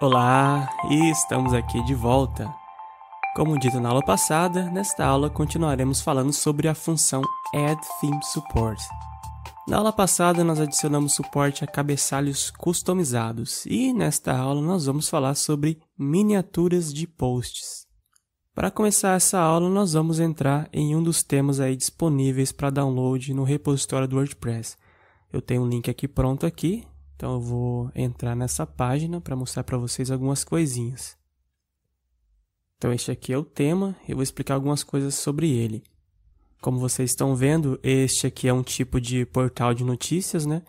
Olá, e estamos aqui de volta. Como dito na aula passada, nesta aula continuaremos falando sobre a função Add Theme Support. Na aula passada nós adicionamos suporte a cabeçalhos customizados e nesta aula nós vamos falar sobre miniaturas de posts. Para começar essa aula nós vamos entrar em um dos temas aí disponíveis para download no repositório do WordPress. Eu tenho um link aqui pronto aqui, então eu vou entrar nessa página para mostrar para vocês algumas coisinhas. Então este aqui é o tema, eu vou explicar algumas coisas sobre ele. Como vocês estão vendo, este aqui é um tipo de portal de notícias, né?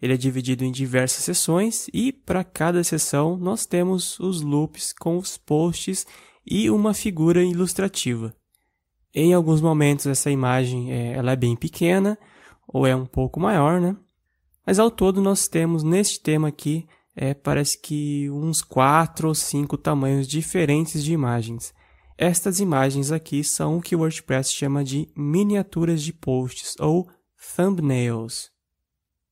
Ele é dividido em diversas sessões e para cada sessão nós temos os loops com os posts e uma figura ilustrativa. Em alguns momentos essa imagem é, ela é bem pequena ou é um pouco maior, né? Mas ao todo nós temos neste tema aqui, é, parece que uns quatro ou cinco tamanhos diferentes de imagens. Estas imagens aqui são o que o WordPress chama de miniaturas de posts ou thumbnails.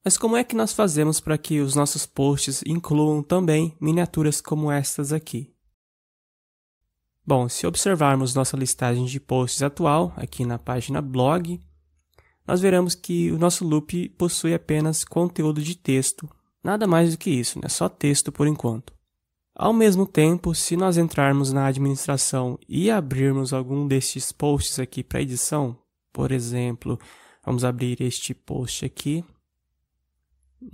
Mas como é que nós fazemos para que os nossos posts incluam também miniaturas como estas aqui? Bom, se observarmos nossa listagem de posts atual aqui na página blog, nós veremos que o nosso loop possui apenas conteúdo de texto, nada mais do que isso, né? só texto por enquanto. Ao mesmo tempo, se nós entrarmos na administração e abrirmos algum destes posts aqui para edição, por exemplo, vamos abrir este post aqui,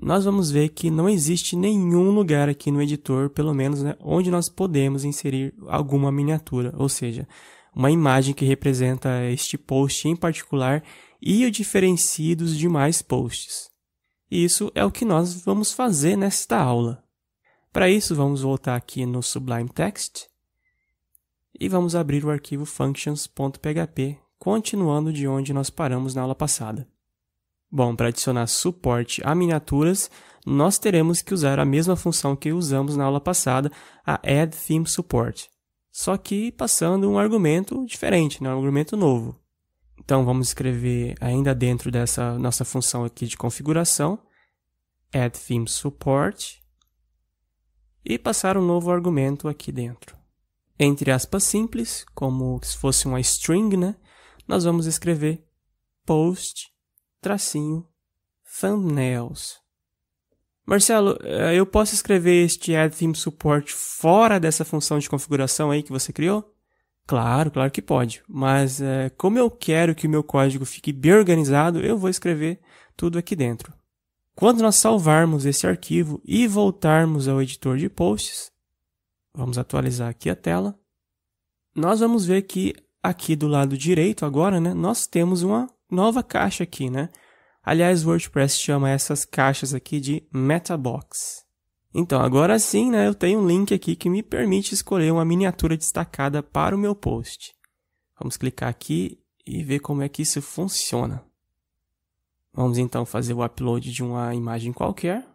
nós vamos ver que não existe nenhum lugar aqui no editor, pelo menos né, onde nós podemos inserir alguma miniatura, ou seja, uma imagem que representa este post em particular e o diferencie dos demais posts. E isso é o que nós vamos fazer nesta aula. Para isso, vamos voltar aqui no Sublime Text e vamos abrir o arquivo functions.php, continuando de onde nós paramos na aula passada. Bom, para adicionar suporte a miniaturas, nós teremos que usar a mesma função que usamos na aula passada, a add_theme_support. support só que passando um argumento diferente, né? um argumento novo. Então vamos escrever ainda dentro dessa nossa função aqui de configuração, add theme support e passar um novo argumento aqui dentro. Entre aspas simples, como se fosse uma string, né? Nós vamos escrever post tracinho thumbnails. Marcelo, eh, eu posso escrever este add theme support fora dessa função de configuração aí que você criou? Claro, claro que pode. Mas eh, como eu quero que o meu código fique bem organizado, eu vou escrever tudo aqui dentro. Quando nós salvarmos esse arquivo e voltarmos ao editor de posts, vamos atualizar aqui a tela, nós vamos ver que aqui do lado direito agora, né, nós temos uma nova caixa aqui, né? Aliás, o WordPress chama essas caixas aqui de Metabox. Então, agora sim, né, eu tenho um link aqui que me permite escolher uma miniatura destacada para o meu post. Vamos clicar aqui e ver como é que isso funciona. Vamos então fazer o upload de uma imagem qualquer.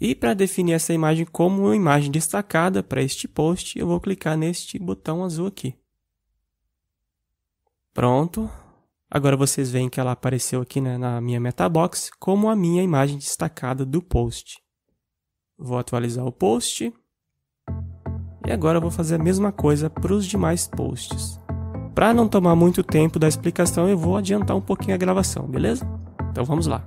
E para definir essa imagem como uma imagem destacada para este post, eu vou clicar neste botão azul aqui. Pronto. Agora vocês veem que ela apareceu aqui né, na minha metabox como a minha imagem destacada do post. Vou atualizar o post. E agora eu vou fazer a mesma coisa para os demais posts. Para não tomar muito tempo da explicação, eu vou adiantar um pouquinho a gravação, beleza? Então vamos lá.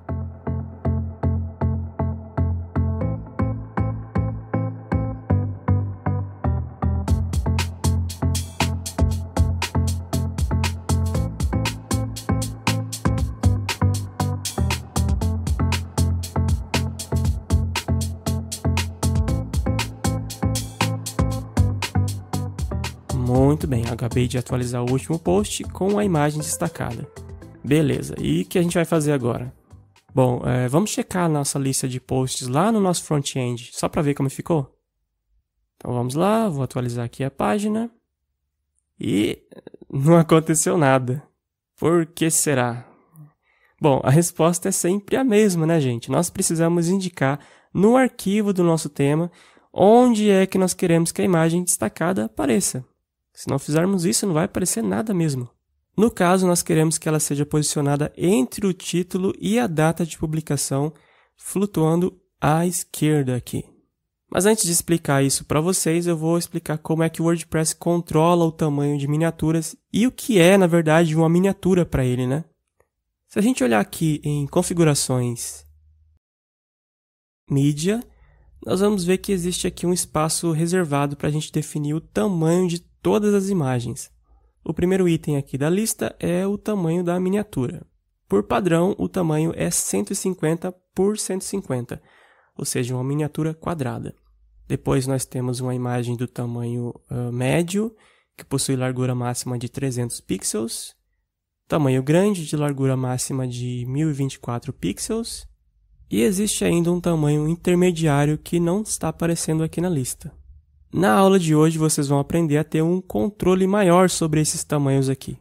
Muito bem, acabei de atualizar o último post com a imagem destacada. Beleza, e o que a gente vai fazer agora? Bom, é, vamos checar a nossa lista de posts lá no nosso front-end, só para ver como ficou. Então vamos lá, vou atualizar aqui a página. E não aconteceu nada. Por que será? Bom, a resposta é sempre a mesma, né, gente? Nós precisamos indicar no arquivo do nosso tema onde é que nós queremos que a imagem destacada apareça. Se não fizermos isso, não vai aparecer nada mesmo. No caso, nós queremos que ela seja posicionada entre o título e a data de publicação, flutuando à esquerda aqui. Mas antes de explicar isso para vocês, eu vou explicar como é que o WordPress controla o tamanho de miniaturas e o que é, na verdade, uma miniatura para ele, né? Se a gente olhar aqui em configurações, mídia, nós vamos ver que existe aqui um espaço reservado para a gente definir o tamanho de todas as imagens. O primeiro item aqui da lista é o tamanho da miniatura. Por padrão, o tamanho é 150 por 150, ou seja, uma miniatura quadrada. Depois nós temos uma imagem do tamanho uh, médio, que possui largura máxima de 300 pixels, tamanho grande de largura máxima de 1024 pixels, e existe ainda um tamanho intermediário que não está aparecendo aqui na lista. Na aula de hoje vocês vão aprender a ter um controle maior sobre esses tamanhos aqui.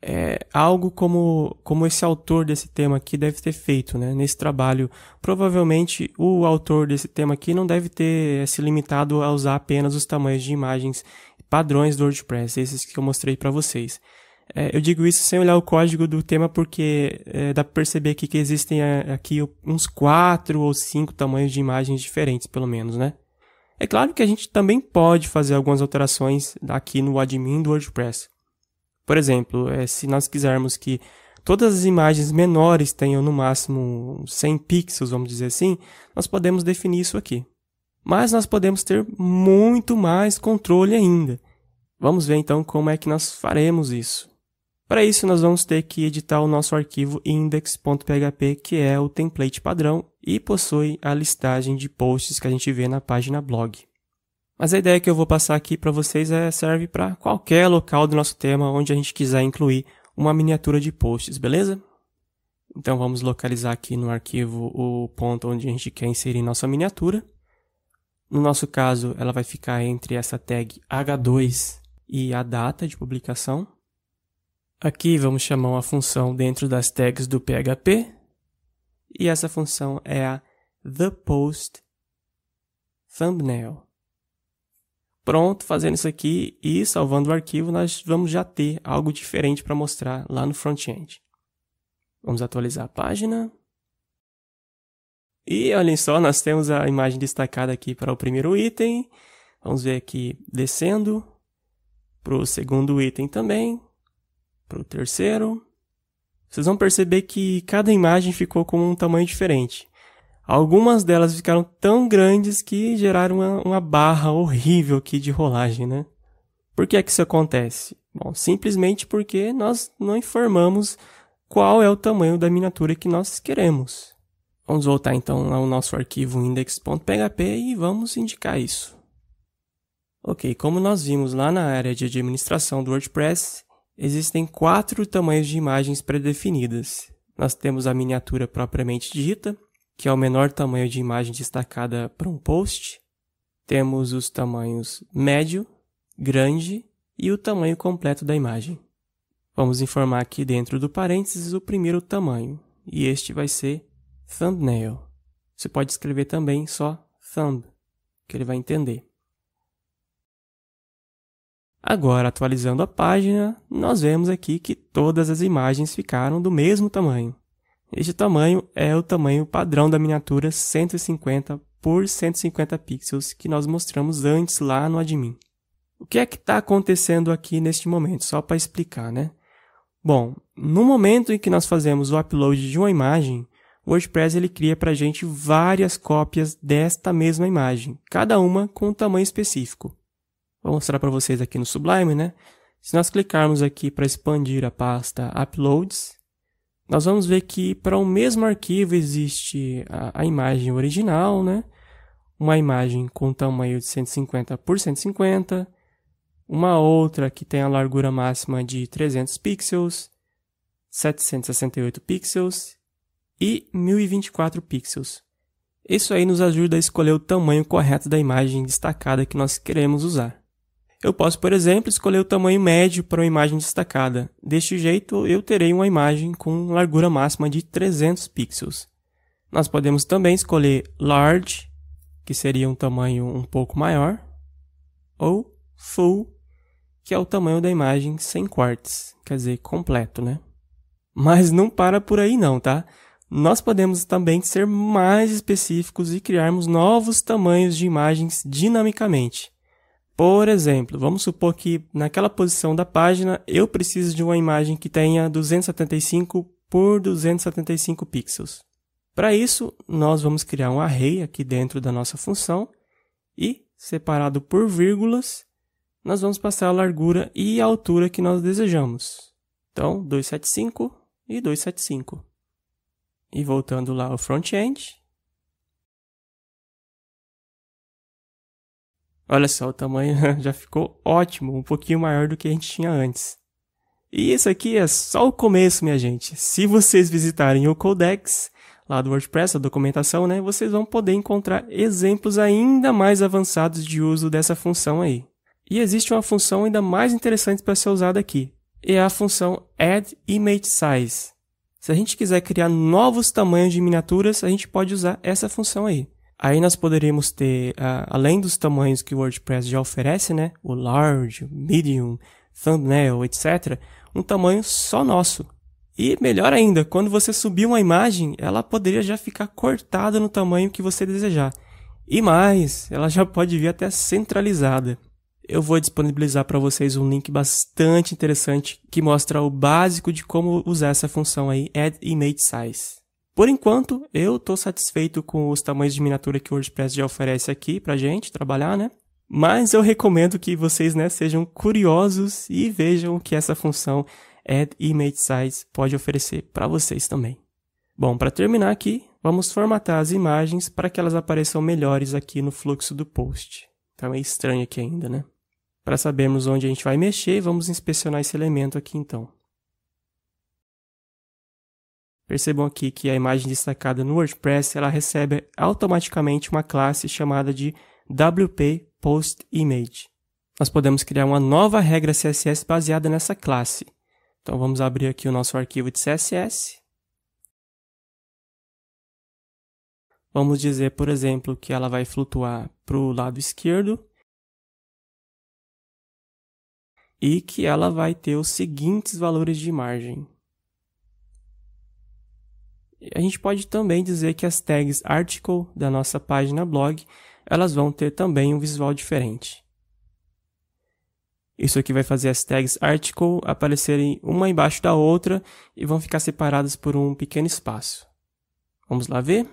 É algo como, como esse autor desse tema aqui deve ter feito né? nesse trabalho. Provavelmente o autor desse tema aqui não deve ter se limitado a usar apenas os tamanhos de imagens padrões do WordPress, esses que eu mostrei para vocês. É, eu digo isso sem olhar o código do tema porque é, dá para perceber aqui que existem é, aqui uns quatro ou cinco tamanhos de imagens diferentes, pelo menos, né? É claro que a gente também pode fazer algumas alterações aqui no admin do WordPress. Por exemplo, é, se nós quisermos que todas as imagens menores tenham no máximo 100 pixels, vamos dizer assim, nós podemos definir isso aqui. Mas nós podemos ter muito mais controle ainda. Vamos ver então como é que nós faremos isso. Para isso, nós vamos ter que editar o nosso arquivo index.php, que é o template padrão e possui a listagem de posts que a gente vê na página blog. Mas a ideia que eu vou passar aqui para vocês é serve para qualquer local do nosso tema onde a gente quiser incluir uma miniatura de posts, beleza? Então vamos localizar aqui no arquivo o ponto onde a gente quer inserir nossa miniatura. No nosso caso, ela vai ficar entre essa tag h2 e a data de publicação. Aqui vamos chamar uma função dentro das tags do PHP e essa função é a thePostThumbnail. Pronto, fazendo isso aqui e salvando o arquivo, nós vamos já ter algo diferente para mostrar lá no front-end. Vamos atualizar a página. E olhem só, nós temos a imagem destacada aqui para o primeiro item. Vamos ver aqui descendo para o segundo item também para o terceiro. Vocês vão perceber que cada imagem ficou com um tamanho diferente. Algumas delas ficaram tão grandes que geraram uma, uma barra horrível aqui de rolagem, né? Por que é que isso acontece? Bom, simplesmente porque nós não informamos qual é o tamanho da miniatura que nós queremos. Vamos voltar então ao nosso arquivo index.php e vamos indicar isso. Ok, como nós vimos lá na área de administração do WordPress, Existem quatro tamanhos de imagens pré-definidas. Nós temos a miniatura propriamente dita, que é o menor tamanho de imagem destacada para um post. Temos os tamanhos médio, grande e o tamanho completo da imagem. Vamos informar aqui dentro do parênteses o primeiro tamanho, e este vai ser thumbnail. Você pode escrever também só thumb, que ele vai entender. Agora, atualizando a página, nós vemos aqui que todas as imagens ficaram do mesmo tamanho. Este tamanho é o tamanho padrão da miniatura 150 por 150 pixels que nós mostramos antes lá no admin. O que é que está acontecendo aqui neste momento? Só para explicar, né? Bom, no momento em que nós fazemos o upload de uma imagem, o WordPress ele cria para a gente várias cópias desta mesma imagem, cada uma com um tamanho específico. Vou mostrar para vocês aqui no Sublime, né? Se nós clicarmos aqui para expandir a pasta Uploads, nós vamos ver que para o mesmo arquivo existe a, a, imagem original, né? uma imagem com tamanho de 150 por 150, uma outra que tem a largura máxima de 300 pixels, 768 pixels e 1024 pixels. Isso aí nos ajuda a escolher o tamanho correto da imagem destacada que nós queremos usar. Eu posso, por exemplo, escolher o tamanho médio para uma imagem destacada. Deste jeito, eu terei uma imagem com largura máxima de 300 pixels. Nós podemos também escolher Large, que seria um tamanho um pouco maior, ou Full, que é o tamanho da imagem sem quartos, quer dizer, completo, né? Mas não para por aí não, tá? Nós podemos também ser mais específicos e criarmos novos tamanhos de imagens dinamicamente. Por exemplo, vamos supor que naquela posição da página eu preciso de uma imagem que tenha 275 por 275 pixels. Para isso, nós vamos criar um array aqui dentro da nossa função e, separado por vírgulas, nós vamos passar a largura e a altura que nós desejamos. Então, 275 e 275. E voltando lá ao front-end, Olha só, o tamanho já ficou ótimo, um pouquinho maior do que a gente tinha antes. E isso aqui é só o começo, minha gente. Se vocês visitarem o Codex, lá do WordPress, a documentação, né, vocês vão poder encontrar exemplos ainda mais avançados de uso dessa função aí. E existe uma função ainda mais interessante para ser usada aqui, é a função Add Image Size. Se a gente quiser criar novos tamanhos de miniaturas, a gente pode usar essa função aí. Aí nós poderíamos ter, uh, além dos tamanhos que o WordPress já oferece, né? O large, medium, thumbnail, etc. Um tamanho só nosso. E melhor ainda, quando você subir uma imagem, ela poderia já ficar cortada no tamanho que você desejar. E mais, ela já pode vir até centralizada. Eu vou disponibilizar para vocês um link bastante interessante que mostra o básico de como usar essa função aí, add image size. Por enquanto, eu estou satisfeito com os tamanhos de miniatura que o WordPress já oferece aqui para gente trabalhar, né? Mas eu recomendo que vocês né, sejam curiosos e vejam o que essa função Add Image Size pode oferecer para vocês também. Bom, para terminar aqui, vamos formatar as imagens para que elas apareçam melhores aqui no fluxo do post. Tá meio estranho aqui ainda, né? Para sabermos onde a gente vai mexer, vamos inspecionar esse elemento aqui então. Percebam aqui que a imagem destacada no WordPress ela recebe automaticamente uma classe chamada de WP Post Image. Nós podemos criar uma nova regra CSS baseada nessa classe. Então vamos abrir aqui o nosso arquivo de CSS. Vamos dizer, por exemplo, que ela vai flutuar para o lado esquerdo e que ela vai ter os seguintes valores de margem. A gente pode também dizer que as tags article da nossa página blog, elas vão ter também um visual diferente. Isso aqui vai fazer as tags article aparecerem uma embaixo da outra e vão ficar separadas por um pequeno espaço. Vamos lá ver?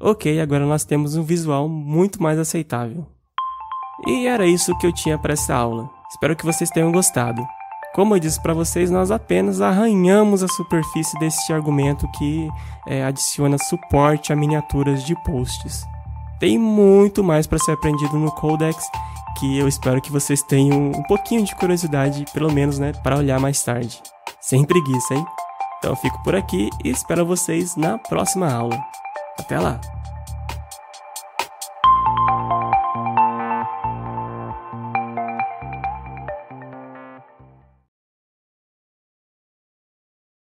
Ok, agora nós temos um visual muito mais aceitável. E era isso que eu tinha para essa aula. Espero que vocês tenham gostado. Como eu disse para vocês, nós apenas arranhamos a superfície deste argumento que é, adiciona suporte a miniaturas de posts. Tem muito mais para ser aprendido no Codex que eu espero que vocês tenham um pouquinho de curiosidade, pelo menos, né, para olhar mais tarde. Sem preguiça, hein? Então eu fico por aqui e espero vocês na próxima aula. Até lá!